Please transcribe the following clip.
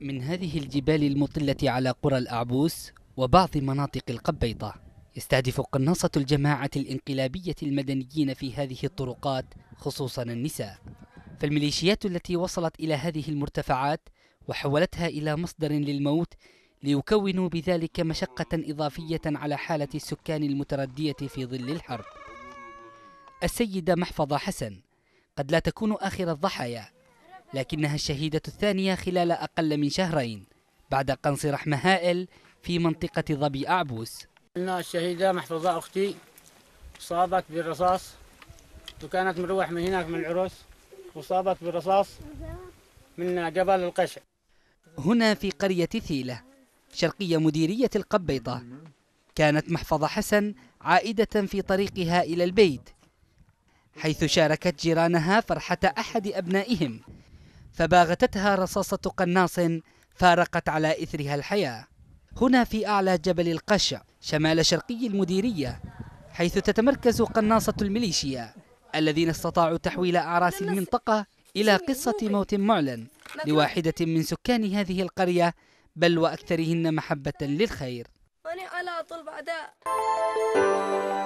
من هذه الجبال المطلة على قرى الأعبوس وبعض مناطق القبيطة يستهدف قناصة الجماعة الانقلابية المدنيين في هذه الطرقات خصوصا النساء فالميليشيات التي وصلت إلى هذه المرتفعات وحولتها إلى مصدر للموت ليكونوا بذلك مشقة إضافية على حالة السكان المتردية في ظل الحرب السيدة محفظة حسن قد لا تكون آخر الضحايا لكنها الشهيدة الثانية خلال أقل من شهرين بعد قنص رحمة هائل في منطقة ظبي أعبوس الشهيدة محفوظة أختي صابت بالرصاص وكانت مروح من هناك من العروس وصابت بالرصاص من جبل القشع هنا في قرية ثيلة شرقية مديرية القبيطة كانت محفظة حسن عائدة في طريقها إلى البيت حيث شاركت جيرانها فرحة أحد أبنائهم فباغتتها رصاصة قناص فارقت على إثرها الحياة هنا في أعلى جبل القشع شمال شرقي المديرية حيث تتمركز قناصة الميليشيا الذين استطاعوا تحويل أعراس المنطقة إلى قصة موت معلن لواحدة من سكان هذه القرية بل وأكثرهن محبة للخير على طول بعداء